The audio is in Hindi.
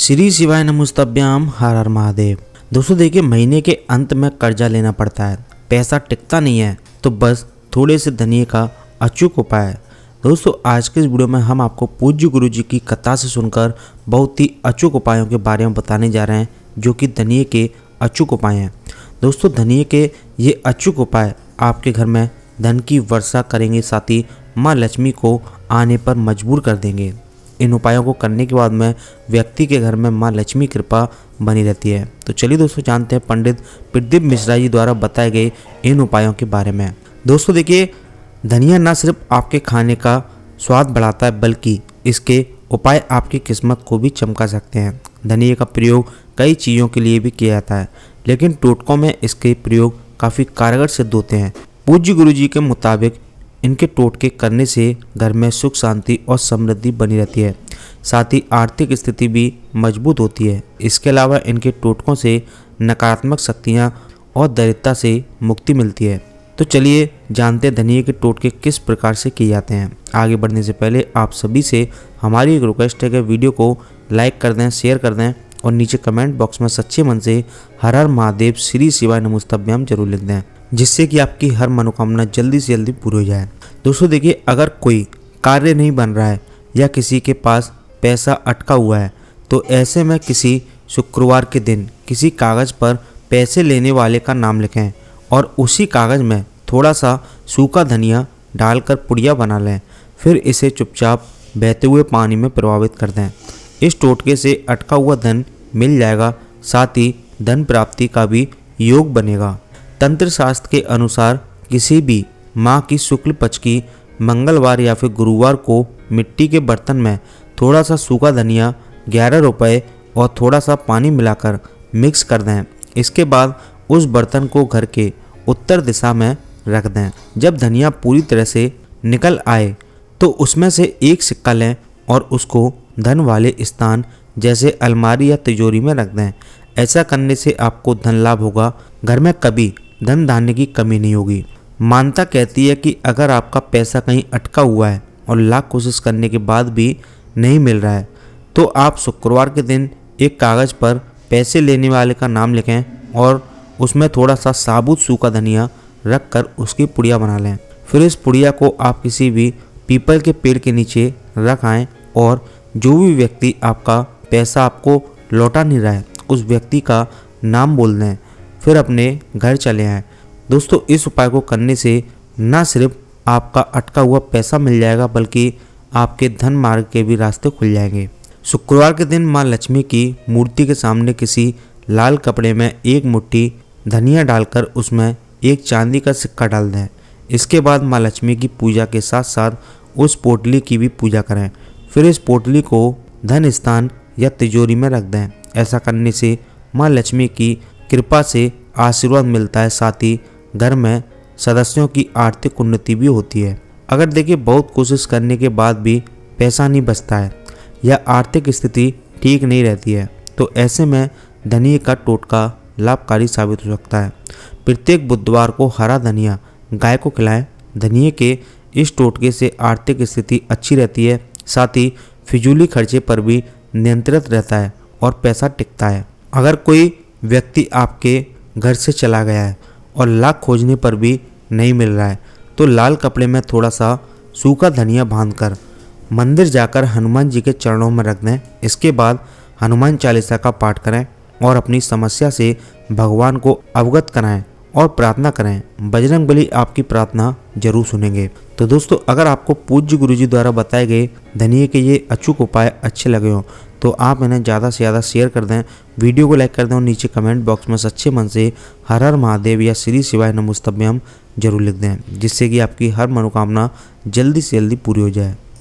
श्री शिवाय नमस्तभ्याम हर हर महादेव दोस्तों देखिए महीने के अंत में कर्जा लेना पड़ता है पैसा टिकता नहीं है तो बस थोड़े से धनिए का अचूक उपाय है दोस्तों आज के इस वीडियो में हम आपको पूज्य गुरु जी की कथा से सुनकर बहुत ही अचूक उपायों के बारे में बताने जा रहे हैं जो कि धनिए के अचूक उपाय हैं दोस्तों धनिए के ये अचूक उपाय आपके घर में धन की वर्षा करेंगे साथ ही माँ लक्ष्मी को आने पर मजबूर कर देंगे इन उपायों को करने के बाद में व्यक्ति के घर में माँ लक्ष्मी कृपा बनी रहती है तो चलिए दोस्तों जानते हैं पंडित प्रदीप मिश्रा जी द्वारा बताए गए इन उपायों के बारे में दोस्तों देखिए धनिया ना सिर्फ आपके खाने का स्वाद बढ़ाता है बल्कि इसके उपाय आपकी किस्मत को भी चमका सकते हैं धनिया का प्रयोग कई चीज़ों के लिए भी किया जाता है लेकिन टोटकों में इसके प्रयोग काफ़ी कारगर सिद्ध होते हैं पूज्य गुरु जी के मुताबिक इनके टोटके करने से घर में सुख शांति और समृद्धि बनी रहती है साथ ही आर्थिक स्थिति भी मजबूत होती है इसके अलावा इनके टोटकों से नकारात्मक शक्तियाँ और दरिद्रता से मुक्ति मिलती है तो चलिए जानते हैं धनिए के टोटके किस प्रकार से किए जाते हैं आगे बढ़ने से पहले आप सभी से हमारी एक रिक्वेस्ट है कि वीडियो को लाइक कर दें शेयर कर दें और नीचे कमेंट बॉक्स में सच्चे मन से हर हर महादेव श्री शिवाय नमोस्तभ्याम जरूर लिख दें जिससे कि आपकी हर मनोकामना जल्दी से जल्दी पूरी हो जाए दोस्तों देखिए अगर कोई कार्य नहीं बन रहा है या किसी के पास पैसा अटका हुआ है तो ऐसे में किसी शुक्रवार के दिन किसी कागज़ पर पैसे लेने वाले का नाम लिखें और उसी कागज़ में थोड़ा सा सूखा धनिया डालकर पुड़िया बना लें फिर इसे चुपचाप बहते हुए पानी में प्रभावित कर दें इस टोटके से अटका हुआ धन मिल जाएगा साथ ही धन प्राप्ति का भी योग बनेगा तंत्र शास्त्र के अनुसार किसी भी माँ की शुक्ल पक्ष की मंगलवार या फिर गुरुवार को मिट्टी के बर्तन में थोड़ा सा सूखा धनिया ग्यारह रुपये और थोड़ा सा पानी मिलाकर मिक्स कर दें इसके बाद उस बर्तन को घर के उत्तर दिशा में रख दें जब धनिया पूरी तरह से निकल आए तो उसमें से एक सिक्का लें और उसको धन वाले स्थान जैसे अलमारी या तिजोरी में रख दें ऐसा करने से आपको धन लाभ होगा घर में कभी धन धान्य की कमी नहीं होगी मानता कहती है कि अगर आपका पैसा कहीं अटका हुआ है और लाख कोशिश करने के बाद भी नहीं मिल रहा है तो आप शुक्रवार के दिन एक कागज़ पर पैसे लेने वाले का नाम लिखें और उसमें थोड़ा सा साबुत सूखा धनिया रख कर उसकी पुड़िया बना लें फिर इस पुड़िया को आप किसी भी पीपल के पेड़ के नीचे रख आएँ और जो भी व्यक्ति आपका पैसा आपको लौटा नहीं रहा है उस व्यक्ति का नाम बोल दें फिर अपने घर चले आएँ दोस्तों इस उपाय को करने से न सिर्फ आपका अटका हुआ पैसा मिल जाएगा बल्कि आपके धन मार्ग के भी रास्ते खुल जाएंगे शुक्रवार के दिन माँ लक्ष्मी की मूर्ति के सामने किसी लाल कपड़े में एक मुट्ठी धनिया डालकर उसमें एक चांदी का सिक्का डाल दें इसके बाद माँ लक्ष्मी की पूजा के साथ साथ उस पोटली की भी पूजा करें फिर इस पोटली को धन स्थान या तिजोरी में रख दें ऐसा करने से माँ लक्ष्मी की कृपा से आशीर्वाद मिलता है साथ ही घर में सदस्यों की आर्थिक उन्नति भी होती है अगर देखिए बहुत कोशिश करने के बाद भी पैसा नहीं बचता है या आर्थिक स्थिति ठीक नहीं रहती है तो ऐसे में धनिए का टोटका लाभकारी साबित हो सकता है प्रत्येक बुधवार को हरा धनिया गाय को खिलाएं धनिए के इस टोटके से आर्थिक स्थिति अच्छी रहती है साथ ही फिजूली खर्चे पर भी नियंत्रित रहता है और पैसा टिकता है अगर कोई व्यक्ति आपके घर से चला गया है और लाख खोजने पर भी नहीं मिल रहा है तो लाल कपड़े में थोड़ा सा सूखा धनिया बांध कर मंदिर जाकर हनुमान जी के चरणों में रख दें इसके बाद हनुमान चालीसा का पाठ करें और अपनी समस्या से भगवान को अवगत कराएं और प्रार्थना करें बजरंग बली आपकी प्रार्थना जरूर सुनेंगे तो दोस्तों अगर आपको पूज्य गुरुजी द्वारा बताए गए धनिए के ये अचूक उपाय अच्छे लगे हों तो आप इन्हें ज़्यादा से ज़्यादा शेयर कर दें वीडियो को लाइक कर दें और नीचे कमेंट बॉक्स में सच्चे मन से हर हर महादेव या श्री शिवाय नमोस्तभ्यम जरूर लिख दें जिससे कि आपकी हर मनोकामना जल्दी से जल्दी पूरी हो जाए